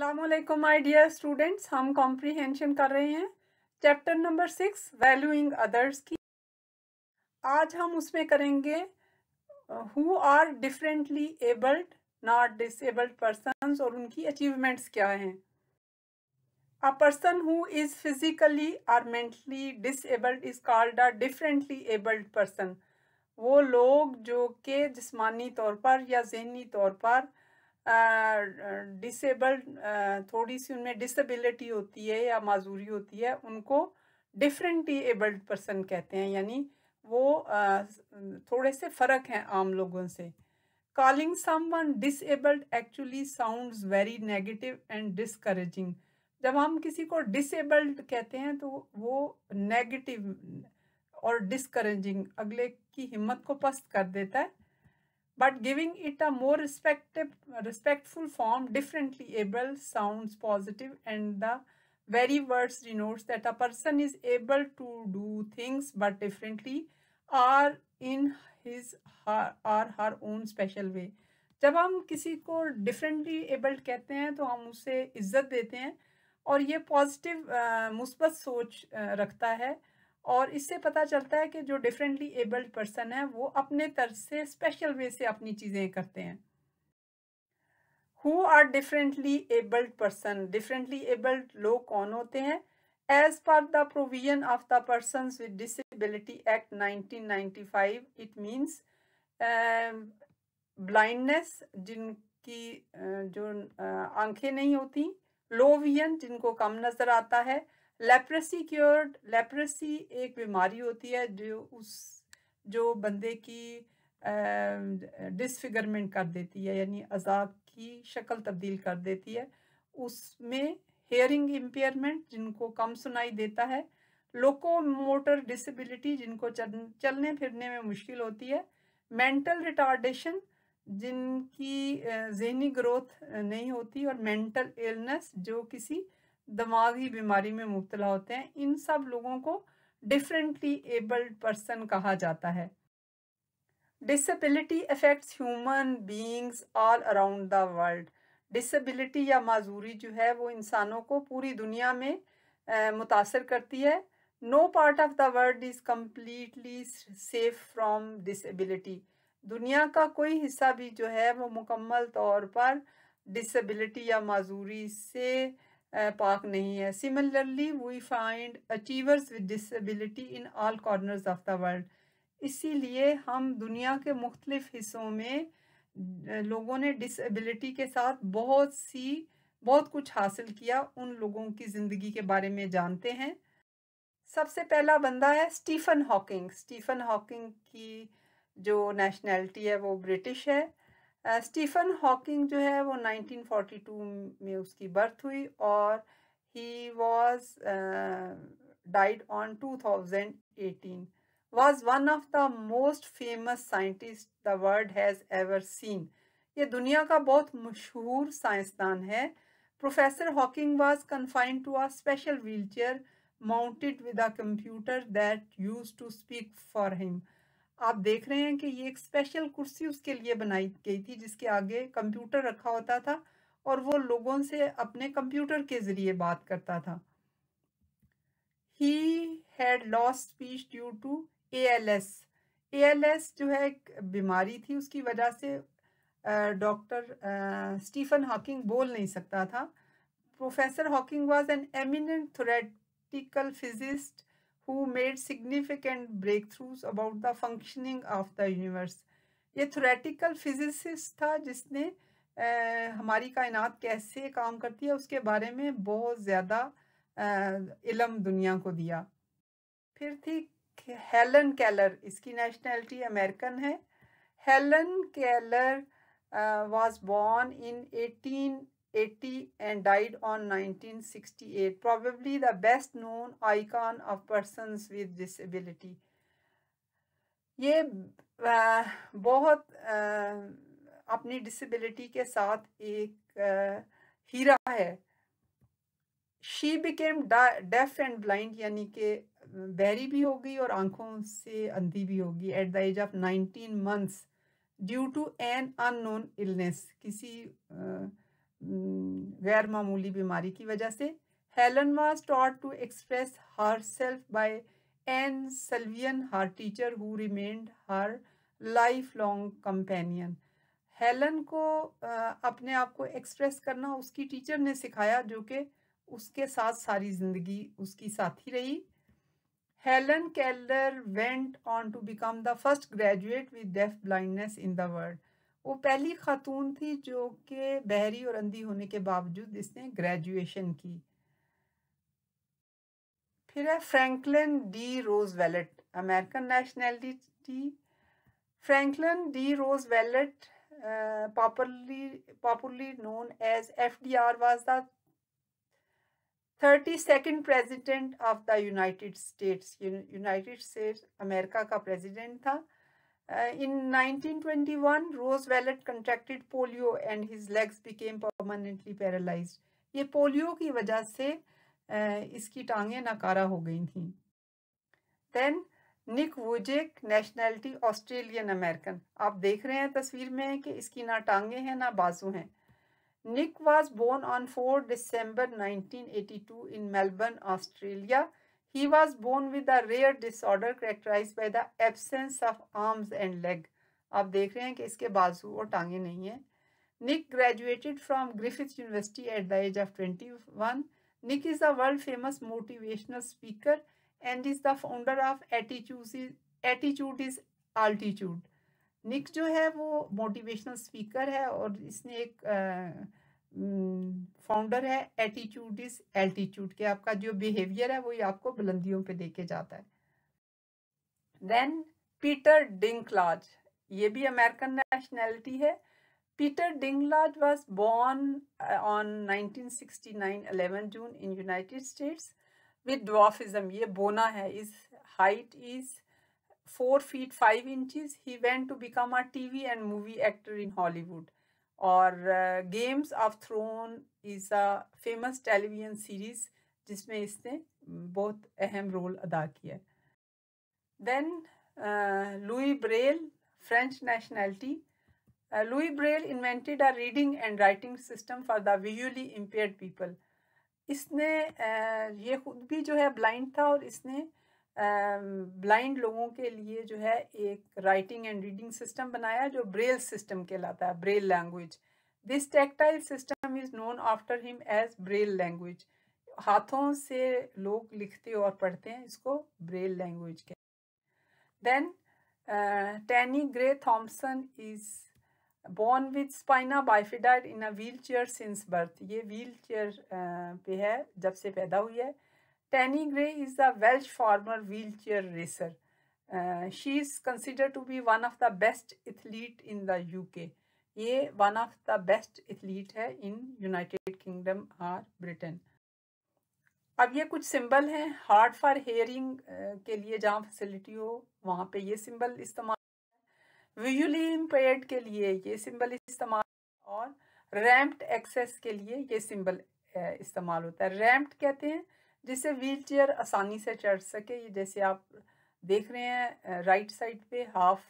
Aslam my dear students हम comprehension कर रहे हैं chapter number six valuing others की आज हम उसमें करेंगे who are differently abled not disabled person और उनकी अचीवमेंट्स क्या हैं a person who is physically और mentally disabled is called a differently abled person वो लोग जो के जिसमानी तौर पर या जहनी तौर पर डिसेबल्ड थोड़ी सी उनमें डिसेबिलिटी होती है या माजूरी होती है उनको डिफरेंटली एबल्ड पर्सन कहते हैं यानी वो थोड़े से फ़र्क हैं आम लोगों से calling someone disabled actually sound very negative and discouraging जब हम किसी को डिसेबल्ड कहते हैं तो वो नेगेटिव और डिसक्रेजिंग अगले की हिम्मत को पस्त कर देता है but giving it a more respective, respectful form, differently able sounds positive and the very words denotes that a person is able to do things but differently or in his her, or her own special way. जब हम किसी को differently abled कहते हैं तो हम उसे इज्जत देते हैं और ये पॉजिटिव मुस्बत सोच रखता है और इससे पता चलता है कि जो डिफरेंटली एबल्ड पर्सन है वो अपने तर्ज से स्पेशल वे से अपनी चीज़ें करते हैं who are differently abled person differently abled लोग कौन होते हैं as per the provision of the person with disability act 1995 it means blindness जिनकी uh, जो uh, आंखें नहीं होती लोवियन जिनको कम नज़र आता है लेप्रेसी क्योर्ड लेप्रेसी एक बीमारी होती है जो उस जो बंदे की डिसफिगरमेंट कर देती है यानी अजाब की शक्ल तब्दील कर देती है उसमें हेयरिंग इम्पेयरमेंट जिनको कम सुनाई देता है लोको मोटर डिसेबिलिटी जिनको चलने फिरने में मुश्किल होती है मेंटल रिटार्डेशन जिनकी जहनी ग्रोथ नहीं होती और मेंटल इलनेस जो किसी दिमागी बीमारी में मुबतला होते हैं इन सब लोगों को डिफरेंटली एबल्ड पर्सन कहा जाता है disability affects human beings all around the world disability या माजूरी जो है वो इंसानों को पूरी दुनिया में मुतासर करती है no part of the world is completely safe from disability दुनिया का कोई हिस्सा भी जो है वो मुकम्मल तौर पर डिसेबिलिटी या माजूरी से पाक नहीं है similarly we find achievers with disability in all corners of the world इसीलिए हम दुनिया के मुख्तलिफ हिस्सों में लोगों ने डिसबिलिटी के साथ बहुत सी बहुत कुछ हासिल किया उन लोगों की ज़िंदगी के बारे में जानते हैं सबसे पहला बंदा है स्टीफ़न हॉकिंग स्टीफ़न हॉकिंग की जो नेशनैलिटी है वो ब्रिटिश है स्टीफन हॉकिंग जो है वो 1942 में उसकी बर्थ हुई और he was died on 2018 was one of the most famous scientist the world has ever seen ये दुनिया का बहुत मशहूर साइंसदान है professor Hawking was confined to a special wheel chair mounted with a computer that use to speak for him आप देख रहे हैं कि ये एक स्पेशल कुर्सी उसके लिए बनाई गई थी जिसके आगे कंप्यूटर रखा होता था और वो लोगों से अपने कंप्यूटर के जरिए बात करता था he had lost speech due to A L S A L S जो है एक बीमारी थी उसकी वजह से डॉक्टर स्टीफन हॉकिंग बोल नहीं सकता था professor Hawking was an eminent theoretical physicist who made significant breakthroughs about the functioning of the universe ये थोरेटिकल फिजिसिस्ट था जिसने आ, हमारी कायनात कैसे काम करती है उसके बारे में बहुत ज़्यादा इलम दुनिया को दिया फिर थी हेलन कैलर इसकी नेशनैलिटी अमेरिकन है Helen Keller was born in eighteen 80 and died on 1968 probably the best known icon of persons with disability ये आ, बहुत आ, अपनी डिसेबिलिटी के साथ एक आ, हीरा है she became deaf and blind यानी कि बहरी भी होगी और आंखों से अंधी भी होगी at the age of 19 months due to an unknown illness किसी uh, गैर मामूली बीमारी की वजह से Helen was taught to express herself by Anne Sullivan her teacher who remained her lifelong companion Helen को अपने आप को एक्सप्रेस करना उसकी टीचर ने सिखाया जो कि उसके साथ सारी ज़िंदगी उसकी साथी रही Helen Keller went on to become the first graduate with deaf blindness in the world वो पहली खातून थी जो कि बहरी और अंधी होने के बावजूद इसने ग्रेजुएशन की फिर है Franklin D Roosevelt American nationality Franklin D Roosevelt as F D R FDR the thirty second president of the United States United States America का प्रेजिडेंट था Uh, in 1921, Roosevelt contracted polio and his legs became permanently paralyzed. ये polio की वजह से uh, इसकी टांगें नकारा हो गई थी Then Nick वुजेक nationality Australian American. आप देख रहे हैं तस्वीर में कि इसकी ना टांगे हैं ना बाजू हैं Nick was born on 4 December 1982 in Melbourne Australia He was born with a rare disorder characterized by the absence of arms and leg. aap dekh rahe hain ki iske baazu aur taange nahi हैं Nick graduated from Griffith University at the age of 21. Nick is a world famous motivational speaker and is the founder of Attitude is, Attitude is Altitude. nick jo hai wo motivational speaker hai aur isne ek uh, founder hmm, है attitude is altitude के आपका जो behaviour है वो आपको बुलंदियों पे लेके जाता है देन पीटर डिंकलाज ये भी अमेरिकन नेशनैलिटी है Peter Dinklage was born on 1969 11 June in United States with dwarfism ये बोना है his height is four feet five inches he went to become a TV and movie actor in Hollywood और games of throne is a famous television series जिसमें इसने बहुत अहम role अदा किया then Louis Braille French nationality Louis Braille invented a reading and writing system for the visually impaired people इसने uh, ये खुद भी जो है ब्लाइंड था और इसने ब्लाइंड लोगों के लिए जो है एक राइटिंग एंड रीडिंग सिस्टम बनाया जो ब्रेल सिस्टम कहलाता है Braille language this tactile system is known after him as Braille language हाथों से लोग लिखते और पढ़ते हैं इसको ब्रेल लैंग्वेज कहते then Tanni Grey Thompson is born with spina bifida in a wheel chair since birth ये व्हील चेयर पे है जब से पैदा हुई है Tanny Gray is a Welsh former wheelchair racer. Uh, she is considered to be one of the best athlete in the UK. ये one of the best athlete है in United Kingdom or Britain. अब ये कुछ symbol हैं heart for hearing के लिए जहाँ facility हो वहाँ पे ये सिंबल इस्तेमाल विजुअली इम्पेयर्ड के लिए ये सिंबल इस्तेमाल और रैम्प्ड एक्सेस के लिए ये सिंबल इस्तेमाल होता है रैम्प्ड कहते हैं जिससे व्हील चेयर आसानी से चढ़ सके ये जैसे आप देख रहे हैं राइट साइड पे हाफ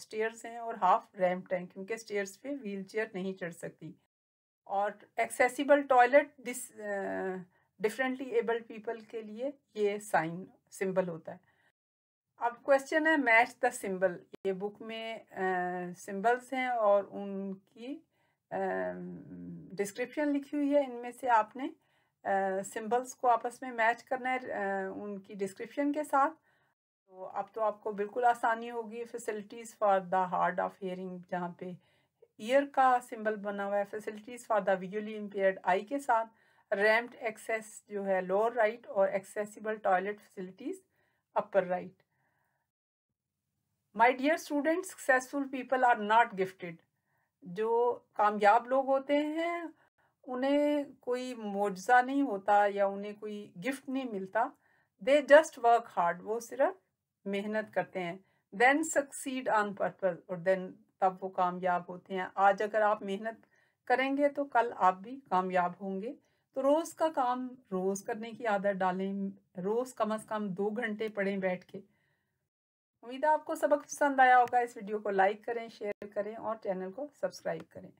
स्टेयर्स हैं और हाफ रैम्प हैं क्योंकि स्टेयर्स पे व्हील चेयर नहीं चढ़ सकती और accessible toilet this differently abled people के लिए ये साइन सिंबल होता है अब क्वेश्चन है मैच द सिंबल ये बुक में सिंबल्स uh, हैं और उनकी डिस्क्रिप्शन uh, लिखी हुई है इनमें से आपने सिंबल्स को आपस में मैच करना है उनकी डिस्क्रिप्शन के साथ तो अब तो आपको बिल्कुल आसानी होगी facilities for the hard of hearing जहाँ पे ईयर का सिंबल बना हुआ है facilities for the visually impaired eye के साथ रैम्प्ड एक्सेस जो है लोअर राइट और accessible toilet facilities upper right my dear student successful people are not gifted जो कामयाब लोग होते हैं उन्हें कोई मुआवजा नहीं होता या उन्हें कोई गिफ्ट नहीं मिलता दे जस्ट वर्क हार्ड वो सिर्फ मेहनत करते हैं देन सक्सीड ऑन पर्पज और देन तब वो कामयाब होते हैं आज अगर आप मेहनत करेंगे तो कल आप भी कामयाब होंगे तो रोज़ का काम रोज़ करने की आदत डालें रोज़ कम अज़ कम दो घंटे पढ़ें बैठ के उम्मीद है आपको सबक पसंद आया होगा इस वीडियो को लाइक करें शेयर करें और चैनल को सब्सक्राइब करें